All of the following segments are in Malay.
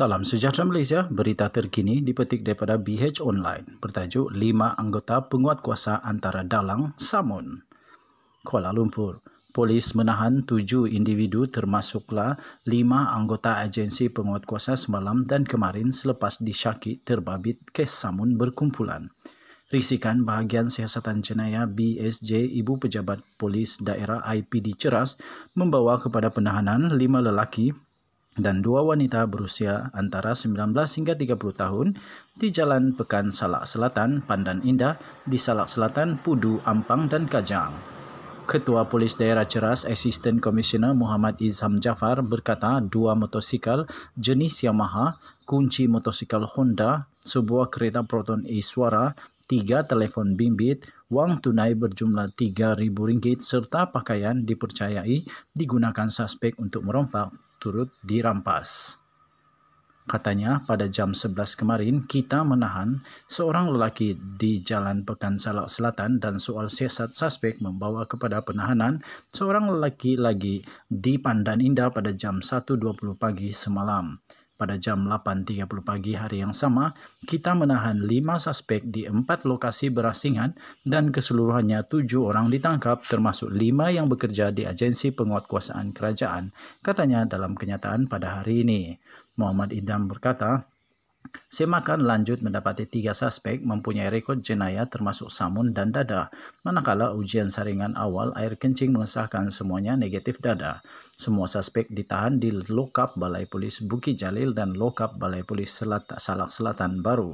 Salam sejahtera Malaysia, berita terkini dipetik daripada BH Online bertajuk 5 anggota penguat kuasa antara dalang Samun. Kuala Lumpur, polis menahan 7 individu termasuklah 5 anggota agensi penguat kuasa semalam dan kemarin selepas disyaki terbabit kes Samun berkumpulan. Risikan bahagian siasatan jenayah BSJ Ibu Pejabat Polis Daerah IPD Ceras membawa kepada penahanan lima lelaki dan dua wanita berusia antara 19 hingga 30 tahun di Jalan Pekan Salak Selatan, Pandan Indah, di Salak Selatan, Pudu, Ampang dan Kajang. Ketua Polis Daerah Ceras, Assistant Commissioner Muhammad Izham Jafar berkata dua motosikal jenis Yamaha, kunci motosikal Honda, sebuah kereta Proton e-Suara, tiga telefon bimbit, wang tunai berjumlah RM3,000 serta pakaian dipercayai digunakan suspek untuk merompak turut dirampas. Katanya pada jam 11 kemarin kita menahan seorang lelaki di Jalan Pekan Salak Selatan dan soal siasat suspek membawa kepada penahanan seorang lelaki lagi di Pandan Indah pada jam 1.20 pagi semalam. Pada jam 8.30 pagi hari yang sama, kita menahan 5 suspek di 4 lokasi berasingan dan keseluruhannya 7 orang ditangkap termasuk 5 yang bekerja di agensi penguatkuasaan kerajaan, katanya dalam kenyataan pada hari ini. Muhammad Idam berkata, Semakan lanjut mendapati tiga suspek mempunyai rekod jenayah termasuk samun dan dada. Manakala ujian saringan awal air kencing mengesahkan semuanya negatif dada. Semua suspek ditahan di lokap Balai Polis Bukit Jalil dan lokap Balai Polis Selat Salak Selatan Baru.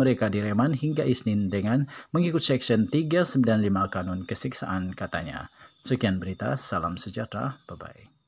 Mereka direman hingga Isnin dengan mengikut Seksyen 395 Kanun Kesiksaan katanya. Sekian berita, salam sejahtera, bye-bye.